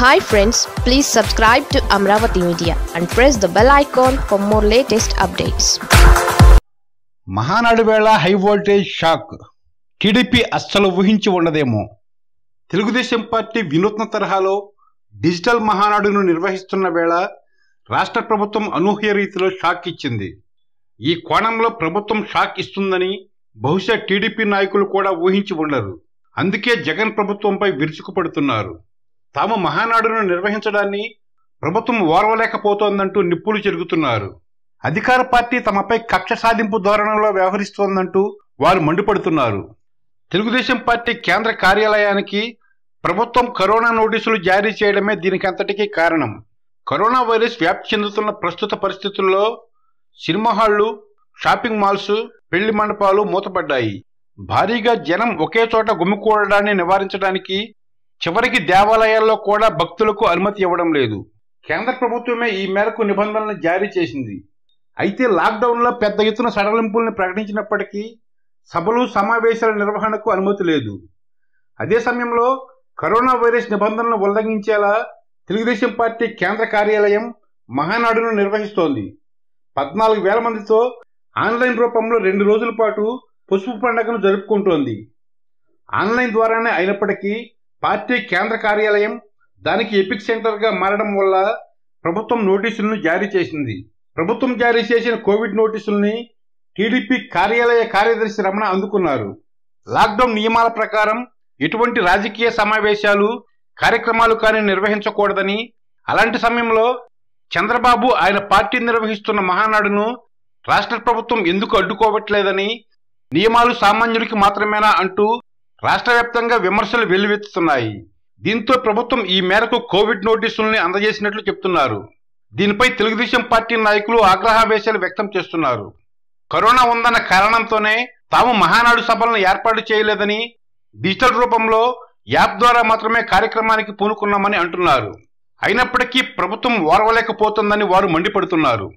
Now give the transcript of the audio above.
hi friends please subscribe to Amaravati media and press the bell icon for more latest updates Mahanadu వేళ high voltage shock TDP అస్సలు ఊహించి ఉండదేమో Telugu Desam party వినూత్న తరహాలో digital మహానాడును నిర్వహిస్తున్న వేళ రాష్ట్ర ప్రభుత్వం అనూహ్య రీతిలో షాక్ ఇచ్చింది ఈ కోణంలో ప్రభుత్వం షాక్ ఇస్తుందని బహుశా టీడీపీ నాయకులు కూడా ఊహించి ఉండరు అందుకే జగన్ ప్రభుత్వంపై విరుచుకుపడుతున్నారు తాము మహానాడును నిర్వహించడాన్ని ప్రభుత్వం ఓర్వలేకపోతోందంటూ నిప్పులు చెరుగుతున్నారు అధికార పార్టీ తమపై కక్ష సాధింపు ధోరణిలో వ్యవహరిస్తోందంటూ వారు మండిపడుతున్నారు తెలుగుదేశం పార్టీ కేంద్ర కార్యాలయానికి ప్రభుత్వం కరోనా నోటీసులు జారీ చేయడమే దీనికి అంతటికి కారణం కరోనా వైరస్ వ్యాప్తి చెందుతున్న ప్రస్తుత పరిస్థితుల్లో సినిమా హాళ్లు షాపింగ్ మాల్స్ పెళ్లి మండపాలు మూతపడ్డాయి భారీగా జనం ఒకే చోట గుమ్మికూడడాన్ని నివారించడానికి చివరికి దేవాలయాల్లో కూడా భక్తులకు అనుమతి ఇవ్వడం లేదు కేంద్ర ప్రభుత్వమే ఈ మేరకు నిబంధనలను జారీ చేసింది అయితే లాక్డౌన్లో పెద్ద ఎత్తున సడలింపుల్ని ప్రకటించినప్పటికీ సభలు సమావేశాల నిర్వహణకు అనుమతి లేదు అదే సమయంలో కరోనా వైరస్ నిబంధనలను ఉల్లంఘించేలా తెలుగుదేశం పార్టీ కేంద్ర కార్యాలయం మహానాడును నిర్వహిస్తోంది పద్నాలుగు వేల మందితో ఆన్లైన్ రూపంలో రెండు రోజుల పాటు పసుపు పండుగను జరుపుకుంటోంది ఆన్లైన్ ద్వారానే అయినప్పటికీ పార్టీ కేంద్ర కార్యాలయం దానికి ఎపిక్ సెంటర్గా మారడం వల్ల ప్రభుత్వం నోటీసులను జారీ చేసింది ప్రభుత్వం జారీ చేసిన కోవిడ్ నోటీసుల్ని టీడీపీ కార్యాలయ కార్యదర్శి రమణ అందుకున్నారు లాక్డౌన్ నియమాల ప్రకారం ఎటువంటి రాజకీయ సమావేశాలు కార్యక్రమాలు కానీ నిర్వహించకూడదని అలాంటి సమయంలో చంద్రబాబు ఆయన పార్టీ నిర్వహిస్తున్న మహానాడును రాష్ట్ర ప్రభుత్వం ఎందుకు అడ్డుకోవట్లేదని నియమాలు సామాన్యుడికి మాత్రమేనా అంటూ రాష్ట్ర వ్యాప్తంగా విమర్శలు వెల్లువెత్తుతున్నాయి దీంతో ప్రభుత్వం ఈ మేరకు కోవిడ్ నోటీసుల్ని అందజేసినట్లు చెప్తున్నారు దీనిపై తెలుగుదేశం పార్టీ నాయకులు ఆగ్రహావేశాలు వ్యక్తం చేస్తున్నారు కరోనా ఉందన్న కారణంతోనే తాము మహానాడు సభలను ఏర్పాటు చేయలేదని డిజిటల్ రూపంలో యాప్ ద్వారా మాత్రమే కార్యక్రమానికి పూనుకున్నామని అంటున్నారు అయినప్పటికీ ప్రభుత్వం ఓర్వలేకపోతుందని వారు మండిపడుతున్నారు